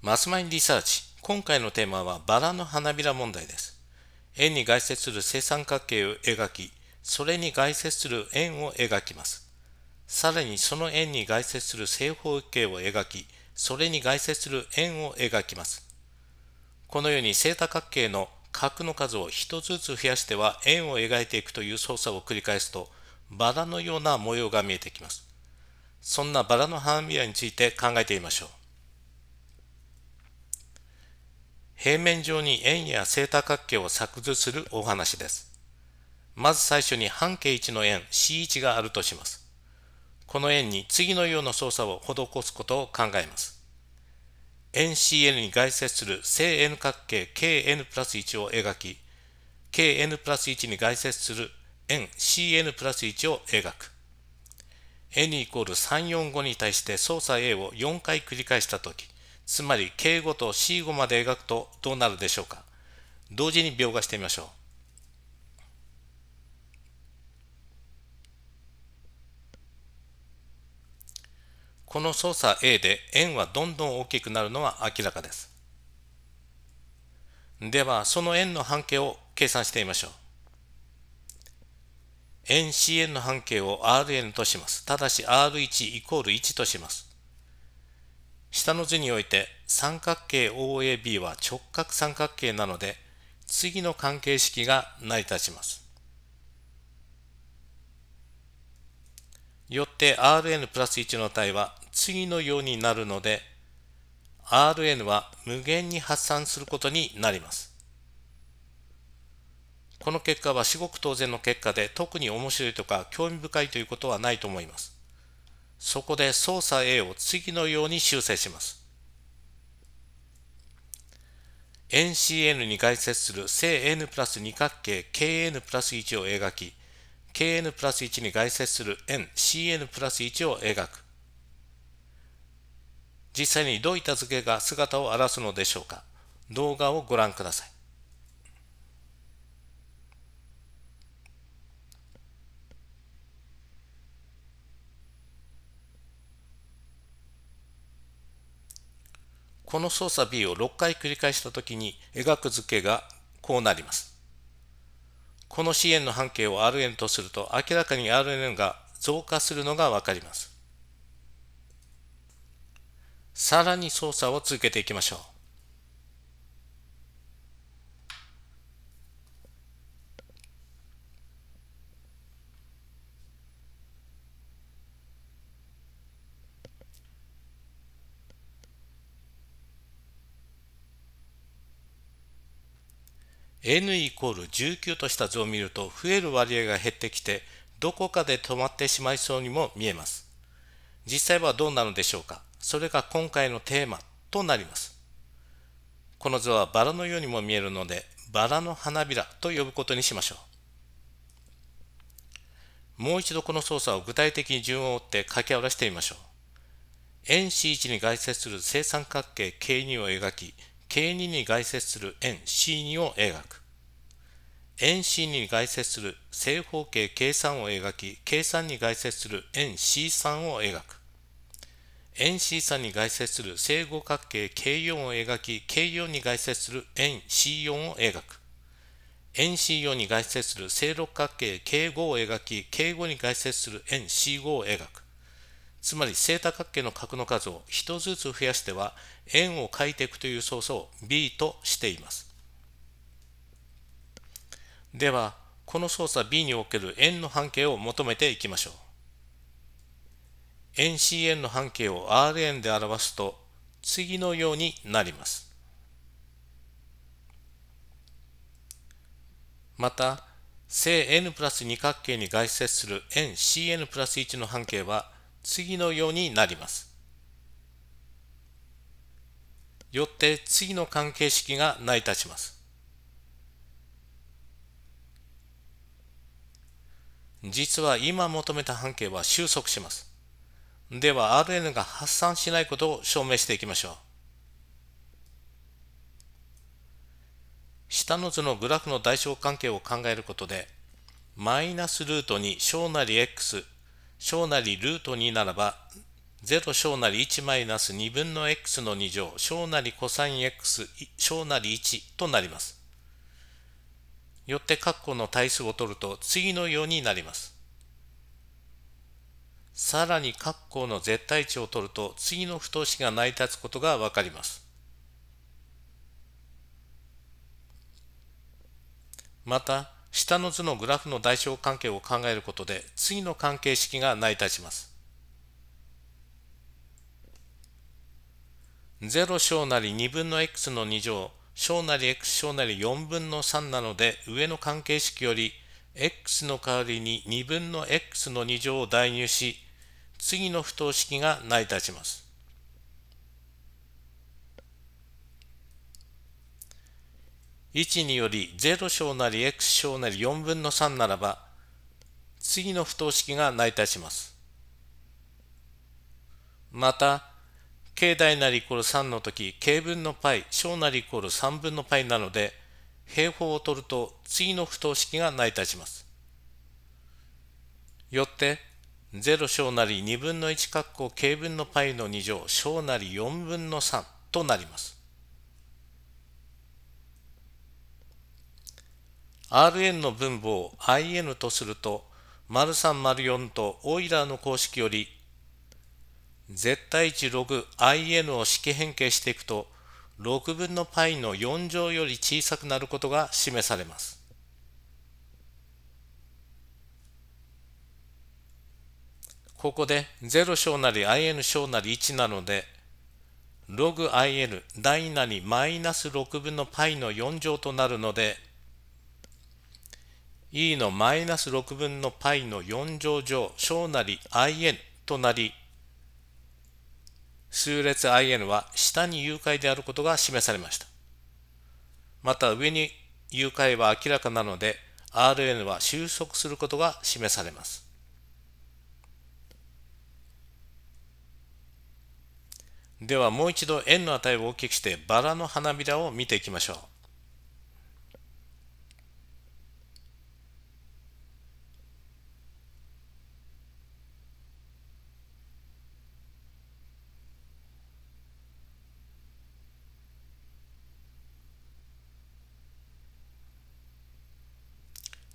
マスマインリサーチ。今回のテーマはバラの花びら問題です。円に外接する正三角形を描き、それに外接する円を描きます。さらにその円に外接する正方形を描き、それに外接する円を描きます。このように正多角形の角の数を1つずつ増やしては円を描いていくという操作を繰り返すとバラのような模様が見えてきます。そんなバラの花びらについて考えてみましょう。平面上に円や正多角形を作図するお話です。まず最初に半径1の円 C1 があるとします。この円に次のような操作を施すことを考えます。n CN に外接する正 n 角形 KN プラス1を描き、KN プラス1に外接する円 CN プラス1を描く。n イコール345に対して操作 A を4回繰り返したとき、つまり K5 と C5 まで描くとどうなるでしょうか。同時に描画してみましょう。この操作 A で円はどんどん大きくなるのは明らかです。では、その円の半径を計算してみましょう。円 CN の半径を Rn とします。ただし R1 イコール1とします。下の図において三角形 OAB は直角三角形なので次の関係式が成り立ちます。よって Rn プラス1の値は次のようになるので Rn は無限に発散することになります。この結果は至極当然の結果で特に面白いとか興味深いということはないと思います。そこで操作 A を次のように修正します。NCN に外接する正 N プラス2角形 KN プラス1を描き KN プラス1に外接する n CN プラス1を描く。実際にどういった図形が姿を現すのでしょうか動画をご覧くださいこの操作 B を6回繰り返したときに描く図形がこうなりますこの CN の半径を Rn とすると明らかに Rn が増加するのがわかりますさらに操作を続けていきましょう。n イコール19とした図を見ると増える割合が減ってきてどこかで止まってしまいそうにも見えます。実際はどうなのでしょうかそれが今回のテーマとなります。この図はバラのようにも見えるので、バラの花びらと呼ぶことにしましょう。もう一度この操作を具体的に順を追って書き下ろしてみましょう。円 C1 に外接する正三角形 K2 を描き、K2 に外接する円 C2 を描く。円 C2 に外接する正方形 K3 を描き、K3 に外接する円 C3 を描く。円 C さに外接する正五角形 K4 を描き、K4 に外接する円 C4 を描く。円 C4 に外接する正六角形 K5 を描き、K5 に外接する円 C5 を描く。つまり正多角形の角の数を一つずつ増やしては円を書いていくという操作を B としています。では、この操作 B における円の半径を求めていきましょう。円 CN の半径を Rn で表すと次のようになります。また、正 n プラス二角形に外接する n cn プラス1の半径は次のようになります。よって次の関係式が成り立ちます。実は今求めた半径は収束します。では RN が発散しないことを証明していきましょう。下の図のグラフの代償関係を考えることで、マイナスルート2小なり x 小なりルート2ならば、0小なり1マイナス2分の x の2乗小なりコサイン x 小なり1となります。よって括弧の対数を取ると次のようになります。さらに括弧の絶対値を取ると次の不等式が成り立つことがわかります。また下の図のグラフの代償関係を考えることで次の関係式が成り立ちます。0小なり2分の x の2乗小なり x 小なり4分の3なので上の関係式より x の代わりに2分の x の2乗を代入し、次の不等式が成り立ちます。1により0小なり x 小なり4分の3ならば、次の不等式が成り立ちます。また、k 大なりイコール3の時、k 分の π、小なりイコール3分の π なので、平方を取ると次の不等式が成り立ちます。よって、0小なり2分の1括弧 k 分の π の2乗小なり4分の3となります。Rn の分母を In とすると、丸3丸4とオイラーの公式より、絶対値ログ In を式変形していくと、6分の π の4乗より小さくなることが示されます。ここで0小なり in 小なり1なので、ログ in 大なりマイナス6分の π の4乗となるので、e のマイナス6分の π の4乗乗小なり in となり、数列 IN は下に誘拐であることが示されました。また上に誘拐は明らかなので RN は収束することが示されます。ではもう一度円の値を大きくしてバラの花びらを見ていきましょう。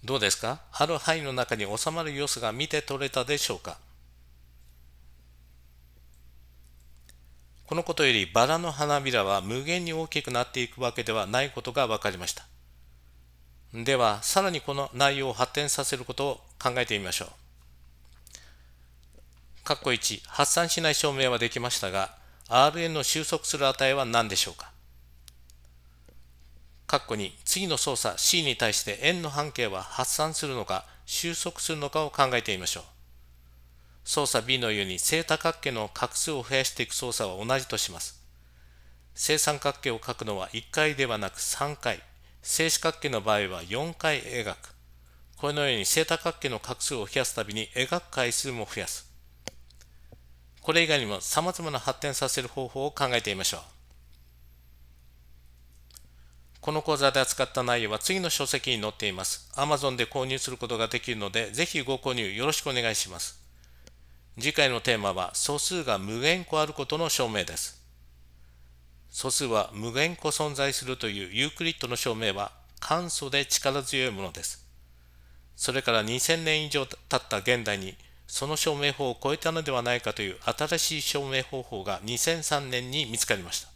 どうですかある範囲の中に収まる様子が見て取れたでしょうかこのことよりバラの花びらは無限に大きくなっていくわけではないことが分かりました。では、さらにこの内容を発展させることを考えてみましょう。括弧1、発散しない証明はできましたが、Rn の収束する値は何でしょうか括弧に次の操作 C に対して円の半径は発散するのか収束するのかを考えてみましょう。操作 B のように正多角形の画数を増やしていく操作は同じとします。正三角形を描くのは1回ではなく3回、正四角形の場合は4回描く。このように正多角形の画数を増やすたびに描く回数も増やす。これ以外にも様々な発展させる方法を考えてみましょう。この講座で扱った内容は次の書籍に載っています。Amazon で購入することができるので、ぜひご購入よろしくお願いします。次回のテーマは、素数が無限個あることの証明です。素数は無限個存在するというユークリッドの証明は、簡素で力強いものです。それから2000年以上経った現代に、その証明法を超えたのではないかという新しい証明方法が2003年に見つかりました。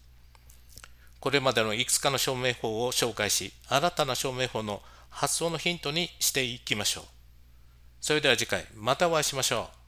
これまでのいくつかの証明法を紹介し、新たな証明法の発想のヒントにしていきましょう。それでは次回、またお会いしましょう。